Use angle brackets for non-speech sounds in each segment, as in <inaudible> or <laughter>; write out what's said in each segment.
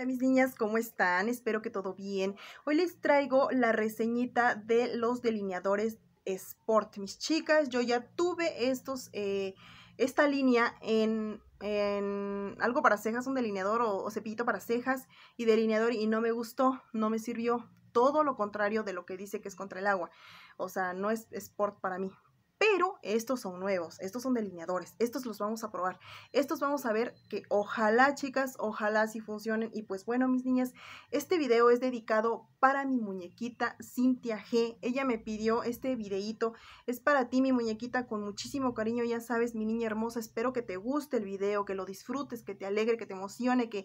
Hola mis niñas, ¿cómo están? Espero que todo bien. Hoy les traigo la reseñita de los delineadores Sport. Mis chicas, yo ya tuve estos, eh, esta línea en, algo para cejas, un delineador o, o cepillito para cejas y delineador y no me gustó, no me sirvió. Todo lo contrario de lo que dice que es contra el agua. O sea, no es Sport para mí pero estos son nuevos, estos son delineadores, estos los vamos a probar, estos vamos a ver que ojalá chicas, ojalá si sí funcionen y pues bueno mis niñas, este video es dedicado para mi muñequita Cintia G, ella me pidió este videito, es para ti mi muñequita con muchísimo cariño, ya sabes mi niña hermosa, espero que te guste el video, que lo disfrutes, que te alegre, que te emocione, que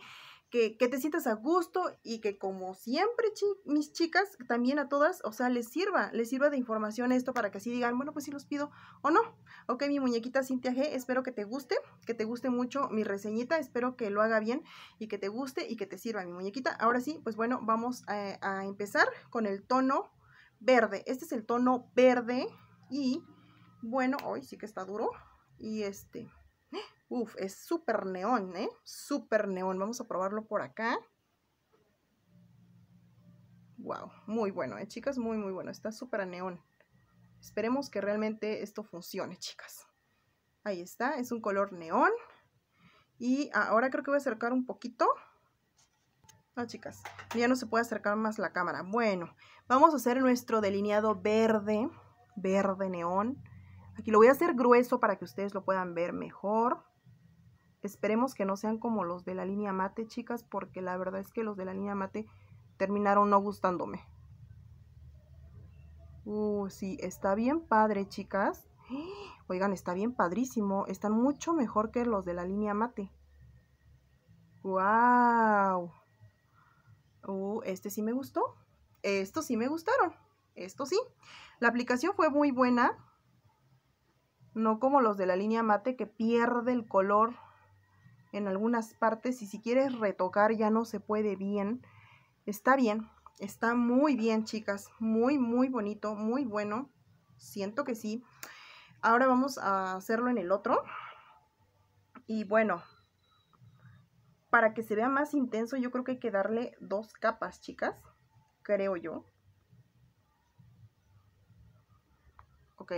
que, te sientas a gusto y que como siempre, mis chicas, también a todas, o sea, les sirva, les sirva de información esto para que así digan, bueno, pues si sí los pido o no. Ok, mi muñequita Cintia G, espero que te guste, que te guste mucho mi reseñita, espero que lo haga bien y que te guste y que te sirva mi muñequita. Ahora sí, pues bueno, vamos a empezar con el tono verde. Este es el tono verde y, bueno, hoy sí que está duro y este... Uf, es súper neón, ¿eh? Súper neón. Vamos a probarlo por acá. Wow, muy bueno, ¿eh? Chicas, muy, muy bueno. Está súper neón. Esperemos que realmente esto funcione, chicas. Ahí está, es un color neón. Y ahora creo que voy a acercar un poquito. Ah, chicas, ya no se puede acercar más la cámara. Bueno, vamos a hacer nuestro delineado verde, verde neón. Aquí lo voy a hacer grueso para que ustedes lo puedan ver mejor. Esperemos que no sean como los de la línea mate, chicas, porque la verdad es que los de la línea mate terminaron no gustándome. Uh, sí, está bien padre, chicas. <gasps> Oigan, está bien padrísimo. Están mucho mejor que los de la línea mate. ¡Wow! Uh, este sí me gustó. Estos sí me gustaron. Esto sí. La aplicación fue muy buena. No como los de la línea mate que pierde el color en algunas partes y si quieres retocar ya no se puede bien. Está bien, está muy bien chicas, muy muy bonito, muy bueno, siento que sí. Ahora vamos a hacerlo en el otro. Y bueno, para que se vea más intenso yo creo que hay que darle dos capas chicas, creo yo. Ok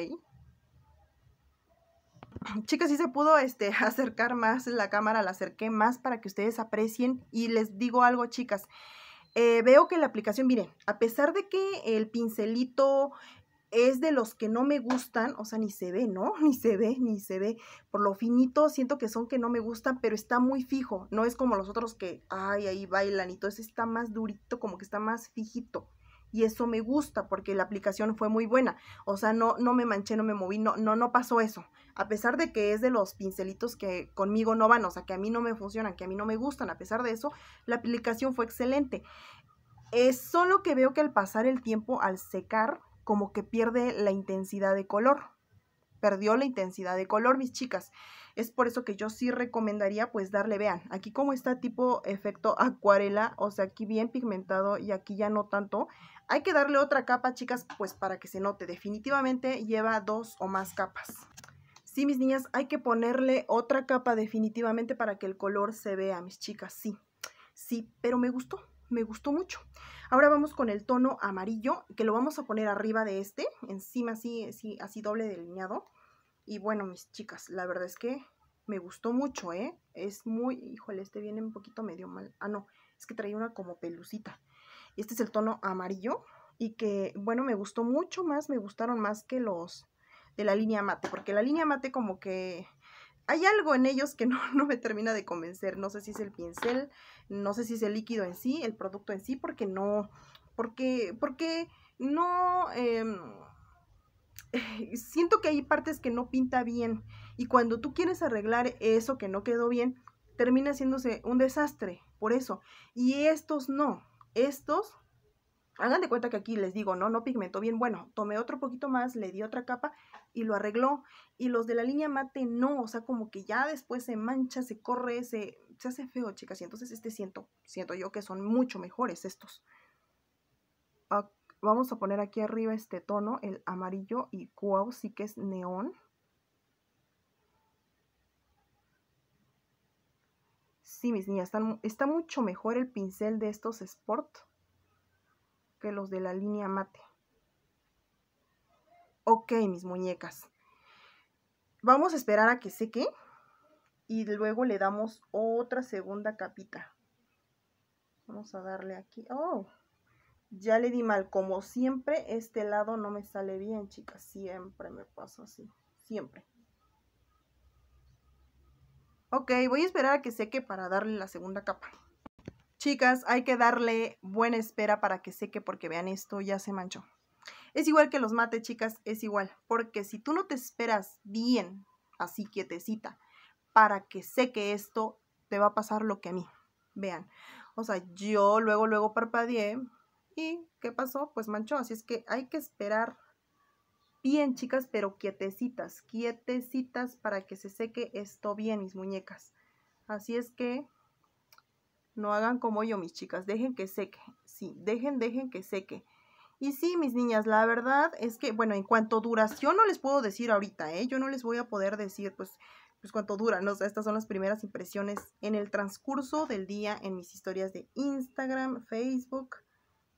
chicas, sí se pudo este, <laughs> acercar más la cámara, la acerqué más para que ustedes aprecien. Y les digo algo, chicas. Eh, veo que la aplicación, miren, a pesar de que el pincelito es de los que no me gustan, o sea, ni se ve, ¿no? <laughs> Ni se ve, ni se ve. Por lo finito siento que son que no me gustan, pero está muy fijo. No es como los otros que, ay, ahí bailan y todo eso está más durito, como que está más fijito y eso me gusta porque la aplicación fue muy buena. O sea, no, no me manché, no me moví, no, no, no pasó eso a pesar de que es de los pincelitos que conmigo no van, o sea, que a mí no me funcionan, que a mí no me gustan, a pesar de eso, la aplicación fue excelente. Es solo que veo que al pasar el tiempo, al secar, como que pierde la intensidad de color. Perdió la intensidad de color, mis chicas. Es por eso que yo sí recomendaría pues darle, vean, aquí como está tipo efecto acuarela, o sea, aquí bien pigmentado y aquí ya no tanto. Hay que darle otra capa, chicas, pues para que se note. Definitivamente lleva dos o más capas. Sí, mis niñas, hay que ponerle otra capa definitivamente para que el color se vea, mis chicas, sí. Sí, pero me gustó, me gustó mucho. Ahora vamos con el tono amarillo, que lo vamos a poner arriba de este, encima así, así, así doble delineado. Y bueno, mis chicas, la verdad es que me gustó mucho, ¿eh? Es muy, híjole, este viene un poquito medio mal. Ah, no, es que traía una como pelucita. Este es el tono amarillo y que, bueno, me gustó mucho más, me gustaron más que los de la línea mate, porque la línea mate como que hay algo en ellos que <laughs> no, me termina de convencer, no sé si es el pincel, no sé si es el líquido en sí, el producto en sí, porque no, porque, porque no... Em, <laughs> siento que hay partes que no pinta bien y cuando tú quieres arreglar eso que no quedó bien, termina haciéndose un desastre por eso. Y estos no, estos hagan de cuenta que aquí les digo, no, no pigmentó bien, bueno, tomé otro poquito más, le di otra capa y lo arregló. Y los de la línea mate no, o sea, como que ya después se mancha, se corre, se, se hace feo, chicas. Y entonces este siento, siento yo que son mucho mejores estos. Ah, vamos a poner aquí arriba este tono, el amarillo y cuau, sí que es neón. Sí, mis niñas, está mucho mejor el pincel de estos Sport los de la línea mate. Ok, mis muñecas. Vamos a esperar a que seque y luego le damos otra segunda capita. Vamos a darle aquí. ¡Oh! Ya le di mal. Como siempre, este lado no me sale bien, chicas. Siempre me pasa así. Siempre. Ok, voy a esperar a que seque para darle la segunda capa. Chicas, hay que darle buena espera para que seque porque vean esto, ya se manchó. Es igual que los mate, chicas, es igual. Porque si tú no te esperas bien, así quietecita, para que seque esto, te va a pasar lo que a mí. Vean, o sea, yo luego, luego parpadeé y ¿qué pasó? Pues manchó. Así es que hay que esperar bien, chicas, pero quietecitas, quietecitas para que se seque esto bien, mis muñecas. Así es que no hagan como yo, mis chicas, dejen que seque. Sí, dejen, dejen que seque. Y sí, mis niñas, la verdad es que, bueno, en cuanto duración no les puedo decir ahorita, ¿eh? Yo no les voy a poder decir, pues, pues cuánto dura. o estas son las primeras impresiones en el transcurso del día en mis historias de Instagram, Facebook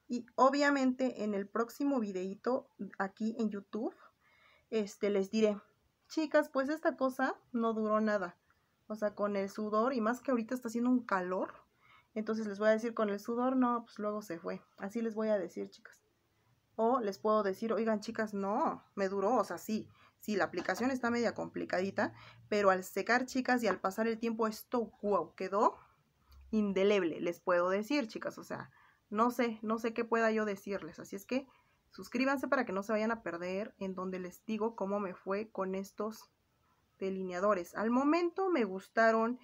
y obviamente en el próximo videito aquí en YouTube, este, les diré, chicas, pues esta cosa no duró nada, o sea, con el sudor y más que ahorita está haciendo un calor, entonces les voy a decir con el sudor, no, pues luego se fue. Así les voy a decir, chicas. O les puedo decir, oigan, chicas, no, me duró, o sea, sí. Sí, la aplicación está media complicadita, pero al secar, chicas, y al pasar el tiempo, esto, wow, quedó indeleble, les puedo decir, chicas. O sea, no sé, no sé qué pueda yo decirles. Así es que suscríbanse para que no se vayan a perder en donde les digo cómo me fue con estos delineadores. Al momento me gustaron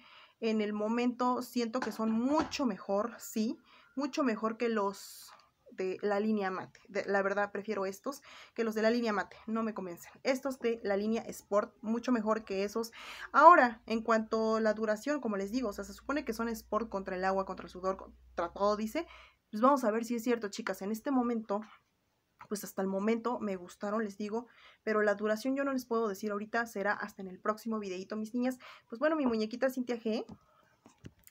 en el momento siento que son mucho mejor, sí, mucho mejor que los de la línea mate. la verdad prefiero estos que los de la línea mate, no me convencen. Estos de la línea Sport, mucho mejor que esos. Ahora, en cuanto a la duración, como les digo, o sea, se supone que son Sport contra el agua, contra el sudor, contra todo, dice. Pues vamos a ver si es cierto, chicas. En este momento pues hasta el momento me gustaron, les digo, pero la duración yo no les puedo decir ahorita, será hasta en el próximo videito, mis niñas. Pues bueno, mi muñequita Cintia G,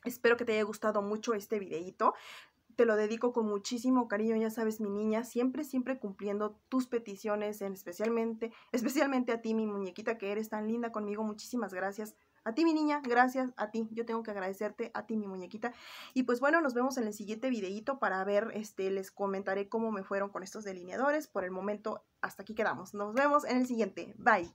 espero que te haya gustado mucho este videito. Te lo dedico con muchísimo cariño, ya sabes, mi niña, siempre, siempre cumpliendo tus peticiones, en especialmente, especialmente a ti, mi muñequita, que eres tan linda conmigo. Muchísimas gracias a ti, mi niña, gracias a ti. Yo tengo que agradecerte a ti, mi muñequita. Y pues bueno, nos vemos en el siguiente videito para ver, este, les comentaré cómo me fueron con estos delineadores. Por el momento, hasta aquí quedamos. Nos vemos en el siguiente. Bye.